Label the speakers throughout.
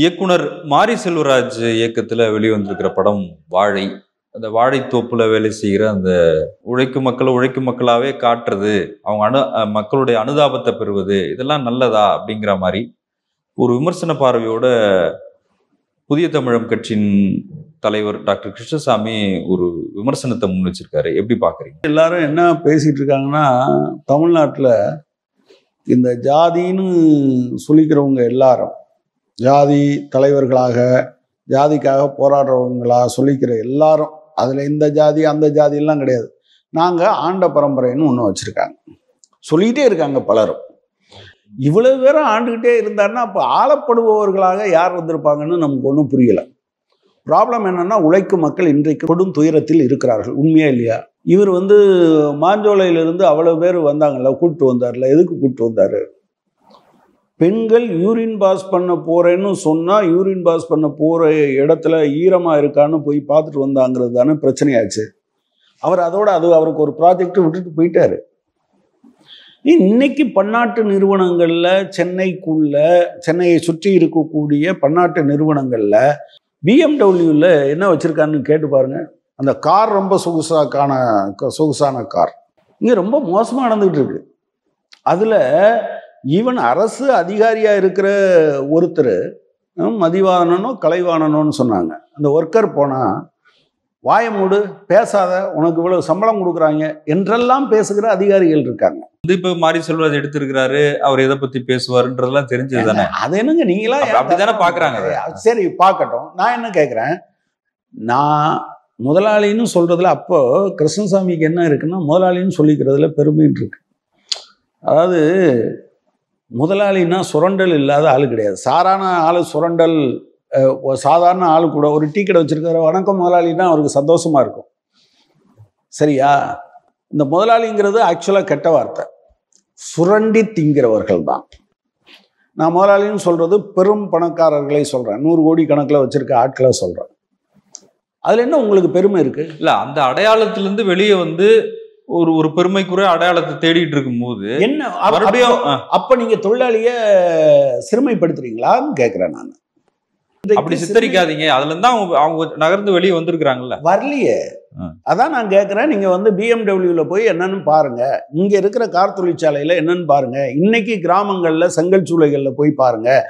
Speaker 1: இயக்குனர் மாரி செல்வராஜ் இயக்கத்தில் வெளிவந்திருக்கிற படம் வாழை அந்த வாழைத்தோப்பில் வேலை செய்கிற அந்த உழைக்கும் மக்களை உழைக்கும் மக்களாகவே காட்டுறது அவங்க அனு மக்களுடைய அனுதாபத்தை பெறுவது இதெல்லாம் நல்லதா அப்படிங்கிற மாதிரி ஒரு விமர்சன பார்வையோட புதிய தமிழம் கட்சியின் தலைவர் டாக்டர் கிருஷ்ணசாமி ஒரு விமர்சனத்தை முன் வச்சிருக்காரு எப்படி பார்க்குறீங்க
Speaker 2: எல்லாரும் என்ன பேசிகிட்டு இருக்காங்கன்னா தமிழ்நாட்டில் இந்த ஜாதின்னு சொல்லிக்கிறவங்க எல்லாரும் ஜாதி தலைவர்களாக ஜாதிக்காக போராடுறவங்களா சொல்லிக்கிற எல்லாரும் அதில் இந்த ஜாதி அந்த ஜாதியெல்லாம் கிடையாது நாங்கள் ஆண்ட பரம்பரைன்னு ஒன்று வச்சுருக்காங்க சொல்லிக்கிட்டே இருக்காங்க பலரும் இவ்வளவு பேரும் ஆண்டுக்கிட்டே இருந்தாருன்னா அப்போ ஆளப்படுபவர்களாக யார் வந்திருப்பாங்கன்னு நமக்கு ஒன்றும் புரியலை ப்ராப்ளம் என்னென்னா உழைக்கும் மக்கள் இன்றைக்கு கொடும் துயரத்தில் இருக்கிறார்கள் உண்மையா இல்லையா இவர் வந்து மாஞ்சோலையிலிருந்து அவ்வளோ பேர் வந்தாங்கல்ல கூப்பிட்டு வந்தார்ல எதுக்கு கூப்பிட்டு வந்தார் பெண்கள் யூரின் பாஸ் பண்ண போகிறேன்னு சொன்னால் யூரின் பாஸ் பண்ண போகிற இடத்துல ஈரமாக இருக்கான்னு போய் பார்த்துட்டு வந்தாங்கிறது தானே பிரச்சனையாச்சு அவர் அதோட அது அவருக்கு ஒரு ப்ராஜெக்ட் விட்டுட்டு போயிட்டார் இன்னைக்கு பன்னாட்டு நிறுவனங்களில் சென்னைக்குள்ள சென்னையை சுற்றி இருக்கக்கூடிய பன்னாட்டு நிறுவனங்களில் பிஎம்டபிள்யூவில் என்ன வச்சுருக்கான்னு கேட்டு பாருங்கள் அந்த கார் ரொம்ப சொகுசாக்கான சொகுசான கார் இங்கே ரொம்ப மோசமாக நடந்துகிட்டு இருக்கு அதில் ஈவன் அரசு அதிகாரியாக இருக்கிற ஒருத்தர் மதிவானனோ கலைவானனோன்னு சொன்னாங்க அந்த ஒர்க்கர் போனால் வாயமூடு பேசாத உனக்கு இவ்வளவு சம்பளம் கொடுக்குறாங்க என்றெல்லாம் பேசுகிற அதிகாரிகள் இருக்காங்க
Speaker 1: வந்து இப்ப மாரி செல்வராஜ் எடுத்திருக்கிறாரு அவர் எதை பத்தி பேசுவாருன்றதெல்லாம் தெரிஞ்சது தானே அது என்னங்க நீங்களா அப்படிதானே
Speaker 2: பாக்குறாங்க சரி பார்க்கட்டும் நான் என்ன கேட்குறேன் நான் முதலாளின்னு சொல்றதுல அப்போ கிருஷ்ணசாமிக்கு என்ன இருக்குன்னா முதலாளின்னு சொல்லிக்கிறதுல பெருமைன்னு இருக்கு அதாவது முதலாளின்னா சுரண்டல் இல்லாத ஆள் கிடையாது சாதாரண ஆள் சுரண்டல் சாதாரண ஆள் கூட ஒரு டீ கடை வச்சுருக்காரு வணக்கம் முதலாளின்னா அவருக்கு சந்தோஷமாக இருக்கும் சரியா இந்த முதலாளிங்கிறது ஆக்சுவலாக கெட்ட வார்த்தை சுரண்டி திங்கிறவர்கள் தான் நான் முதலாளின்னு சொல்கிறது பெரும் பணக்காரர்களை சொல்கிறேன் நூறு கோடி கணக்கில் வச்சுருக்க ஆட்களை சொல்கிறேன் அதில் என்ன உங்களுக்கு பெருமை இருக்குது
Speaker 1: இல்லை அந்த அடையாளத்திலேருந்து வெளியே வந்து ஒரு ஒரு பெருமைக்குரிய அடையாளத்தை தேடிட்டு இருக்கும் போது என்ன
Speaker 2: அப்ப நீங்க தொழிலாளிய சிறுமைப்படுத்துறீங்களான்னு கேக்குறேன் நான் அப்படி சித்தரிக்காதீங்க
Speaker 1: அதுல இருந்தா அவங்க அவங்க நகர்ந்து வெளியே வந்திருக்கிறாங்கல்ல வரலையே
Speaker 2: அதான் நான் கேட்குறேன் நீங்கள் வந்து பிஎம்டபிள்யூவில் போய் என்னன்னு பாருங்க இங்கே இருக்கிற கார் தொழிற்சாலையில என்னன்னு பாருங்கள் இன்னைக்கு கிராமங்களில் செங்கல் சூளைகளில் போய் பாருங்கள்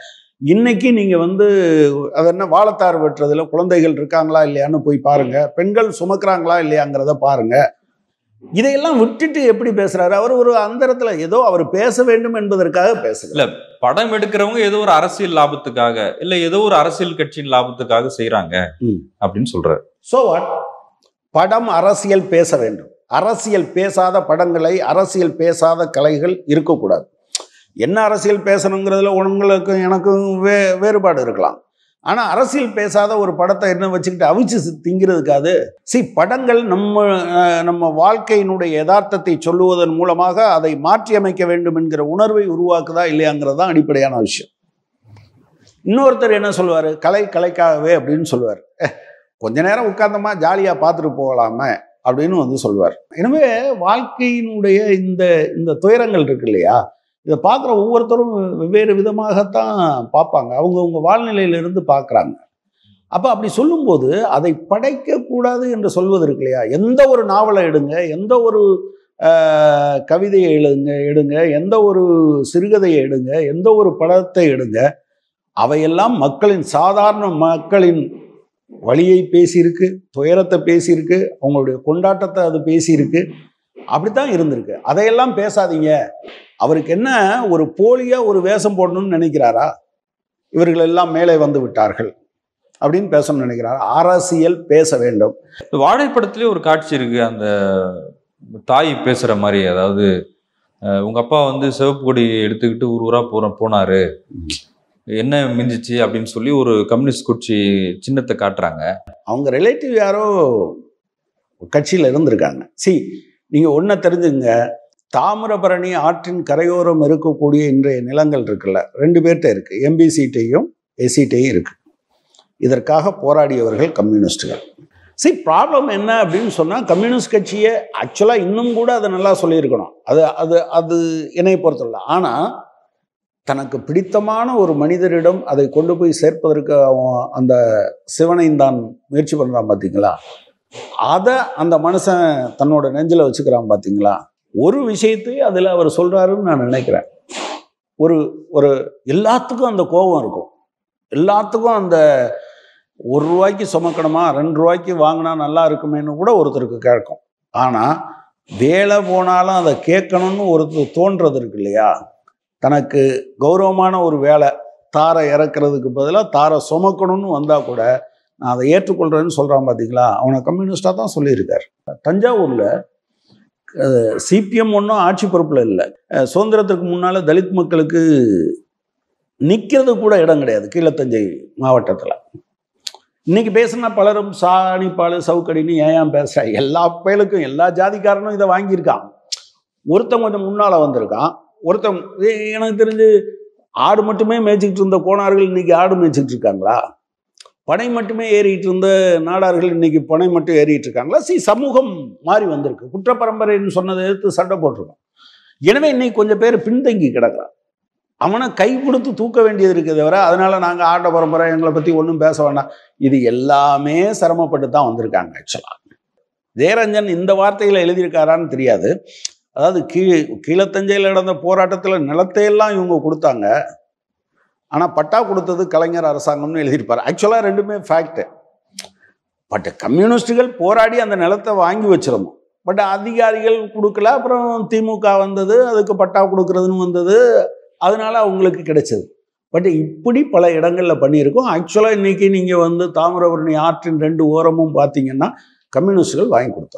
Speaker 2: இன்னைக்கு நீங்கள் வந்து அது என்ன வாழத்தார் வெட்டுறதுல குழந்தைகள் இருக்காங்களா இல்லையான்னு போய் பாருங்கள் பெண்கள் சுமக்கிறாங்களா இல்லையாங்கிறத பாருங்கள் இதையெல்லாம் விட்டுட்டு எப்படி பேசுறாரு அவர் ஒரு அந்தரத்துல ஏதோ அவர் பேச வேண்டும் என்பதற்காக பேசல இல்ல
Speaker 1: படம் எடுக்கிறவங்க ஏதோ ஒரு அரசியல் லாபத்துக்காக இல்ல ஏதோ ஒரு அரசியல் கட்சியின் லாபத்துக்காக செய்யறாங்க அப்படின்னு சொல்றாரு
Speaker 2: சோ படம் அரசியல் பேச வேண்டும் அரசியல் பேசாத படங்களை அரசியல் பேசாத கலைகள் இருக்கக்கூடாது என்ன அரசியல் பேசணுங்கிறதுல உங்களுக்கும் எனக்கும் வே வேறுபாடு இருக்கலாம் ஆனால் அரசியல் பேசாத ஒரு படத்தை என்ன வச்சுக்கிட்டு அவிச்சு திங்கிறதுக்காது சி படங்கள் நம்ம நம்ம வாழ்க்கையினுடைய யதார்த்தத்தை சொல்லுவதன் மூலமாக அதை மாற்றி அமைக்க வேண்டும் என்கிற உணர்வை உருவாக்குதா இல்லையாங்கிறது தான் அடிப்படையான விஷயம் இன்னொருத்தர் என்ன சொல்லுவார் கலை கலைக்காகவே அப்படின்னு சொல்லுவார் கொஞ்ச நேரம் உட்காந்தமா ஜாலியாக பார்த்துட்டு போகலாமே அப்படின்னு வந்து சொல்வார் எனவே வாழ்க்கையினுடைய இந்த இந்த துயரங்கள் இருக்கு இல்லையா இதை பார்க்குற ஒவ்வொருத்தரும் வெவ்வேறு விதமாகத்தான் பார்ப்பாங்க அவங்கவுங்க வாழ்நிலையிலிருந்து பார்க்குறாங்க அப்போ அப்படி சொல்லும்போது அதை படைக்கக்கூடாது என்று சொல்வது இருக்கு இல்லையா எந்த ஒரு நாவலை எடுங்க எந்த ஒரு கவிதையை எழுதுங்க எடுங்க எந்த ஒரு சிறுகதையை எடுங்க எந்த ஒரு படத்தை எடுங்க அவையெல்லாம் மக்களின் சாதாரண மக்களின் வழியை பேசியிருக்கு துயரத்தை பேசியிருக்கு அவங்களுடைய கொண்டாட்டத்தை அது பேசியிருக்கு அப்படித்தான் இருந்திருக்கு அதையெல்லாம் பேசாதீங்க அவருக்கு என்ன ஒரு போலியா ஒரு வேஷம் போடணும்னு நினைக்கிறாரா இவர்கள் எல்லாம் மேலே வந்து விட்டார்கள் அப்படின்னு பேசணும்னு நினைக்கிறார் அரசியல் பேச வேண்டும் வாழைப்படத்திலே
Speaker 1: ஒரு காட்சி இருக்கு அந்த தாய் பேசுற மாதிரி அதாவது உங்க அப்பா வந்து சிவப்பு கொடி எடுத்துக்கிட்டு ஊர் ஊரா போற போனாரு என்ன மிஞ்சிச்சு அப்படின்னு சொல்லி ஒரு கம்யூனிஸ்ட் கட்சி சின்னத்தை காட்டுறாங்க
Speaker 2: அவங்க ரிலேட்டிவ் யாரோ கட்சியில் இருந்திருக்காங்க சி நீங்கள் ஒன்றை தெரிஞ்சுங்க தாமிரபரணி ஆற்றின் கரையோரம் இருக்கக்கூடிய இன்றைய நிலங்கள் இருக்குல்ல ரெண்டு பேர்கிட்ட இருக்குது எம்பிசிட்டையும் எஸ்சிட்டையும் இருக்குது இதற்காக போராடியவர்கள் கம்யூனிஸ்டுகள் சரி ப்ராப்ளம் என்ன அப்படின்னு சொன்னால் கம்யூனிஸ்ட் கட்சியை ஆக்சுவலாக இன்னும் கூட அதை நல்லா சொல்லியிருக்கணும் அது அது அது என்னை பொறுத்தவரை ஆனால் தனக்கு பிடித்தமான ஒரு மனிதரிடம் அதை கொண்டு போய் சேர்ப்பதற்கு அவன் அந்த சிவனை தான் முயற்சி பண்ணுறான் பார்த்தீங்களா அதை அந்த மனுஷன் தன்னோட நெஞ்சில் வச்சுக்கிறான் பார்த்தீங்களா ஒரு விஷயத்தையும் அதில் அவர் சொல்கிறாருன்னு நான் நினைக்கிறேன் ஒரு ஒரு எல்லாத்துக்கும் அந்த கோபம் இருக்கும் எல்லாத்துக்கும் அந்த ஒரு ரூபாய்க்கு சுமக்கணுமா ரெண்டு ரூபாய்க்கு வாங்கினா நல்லா இருக்குமேன்னு கூட ஒருத்தருக்கு கேட்கும் ஆனால் வேலை போனாலும் அதை கேட்கணும்னு ஒருத்தர் தோன்றது இருக்கு இல்லையா தனக்கு கௌரவமான ஒரு வேலை தாரை இறக்குறதுக்கு பதிலாக தாரை சுமக்கணும்னு வந்தால் கூட நான் அதை ஏற்றுக்கொள்கிறேன்னு சொல்கிறான் பார்த்தீங்களா அவனை கம்யூனிஸ்டாக தான் சொல்லியிருக்கார் தஞ்சாவூரில் சிபிஎம் ஒன்றும் ஆட்சி பொறுப்பில் இல்லை சுதந்திரத்துக்கு முன்னால் தலித் மக்களுக்கு நிற்கிறது கூட இடம் கிடையாது கீழத்தஞ்சை மாவட்டத்தில் இன்றைக்கி பேசுனா பலரும் சாணி பால் சவுக்கடின்னு ஏன் பேசுகிற எல்லா பயலுக்கும் எல்லா ஜாதிக்காரனும் இதை வாங்கியிருக்கான் ஒருத்தன் கொஞ்சம் முன்னால் வந்திருக்கான் ஒருத்தன் எனக்கு தெரிஞ்சு ஆடு மட்டுமே மேய்ச்சிக்கிட்டு இருந்த கோணார்கள் இன்றைக்கி ஆடு மேய்ச்சிக்கிட்டு இருக்காங்களா பனை மட்டுமே ஏறிட்டு இருந்த நாடார்கள் இன்றைக்கி பனை மட்டும் ஏறிட்டு இருக்காங்களா சி சமூகம் மாறி வந்திருக்கு குற்ற பரம்பரைன்னு சொன்னதை எதிர்த்து சண்டை போட்டிருக்கோம் எனவே இன்னைக்கு கொஞ்சம் பேர் பின்தங்கி கிடக்கிறான் அவனை கை கொடுத்து தூக்க வேண்டியது இருக்குது தவிர அதனால் நாங்கள் ஆட்ட பரம்பரை எங்களை பற்றி ஒன்றும் பேச வேண்டாம் இது எல்லாமே சிரமப்பட்டு தான் வந்திருக்காங்க ஆக்சுவலாக ஜெயரஞ்சன் இந்த வார்த்தைகளை எழுதியிருக்காரான்னு தெரியாது அதாவது கீழ் கீழத்தஞ்சையில் நடந்த போராட்டத்தில் நிலத்தையெல்லாம் இவங்க கொடுத்தாங்க ஆனால் பட்டா கொடுத்தது கலைஞர் அரசாங்கம்னு எழுதியிருப்பார் ஆக்சுவலாக ரெண்டுமே ஃபேக்ட்டு பட் கம்யூனிஸ்டுகள் போராடி அந்த நிலத்தை வாங்கி வச்சிருந்தோம் பட் அதிகாரிகள் கொடுக்கல அப்புறம் திமுக வந்தது அதுக்கு பட்டா கொடுக்கறதுன்னு வந்தது அதனால அவங்களுக்கு கிடைச்சது பட் இப்படி பல இடங்களில் பண்ணியிருக்கோம் ஆக்சுவலாக இன்றைக்கி நீங்கள் வந்து தாமிரபரணி ஆற்றின் ரெண்டு ஓரமும் பார்த்தீங்கன்னா கம்யூனிஸ்டுகள் வாங்கி கொடுத்தாங்க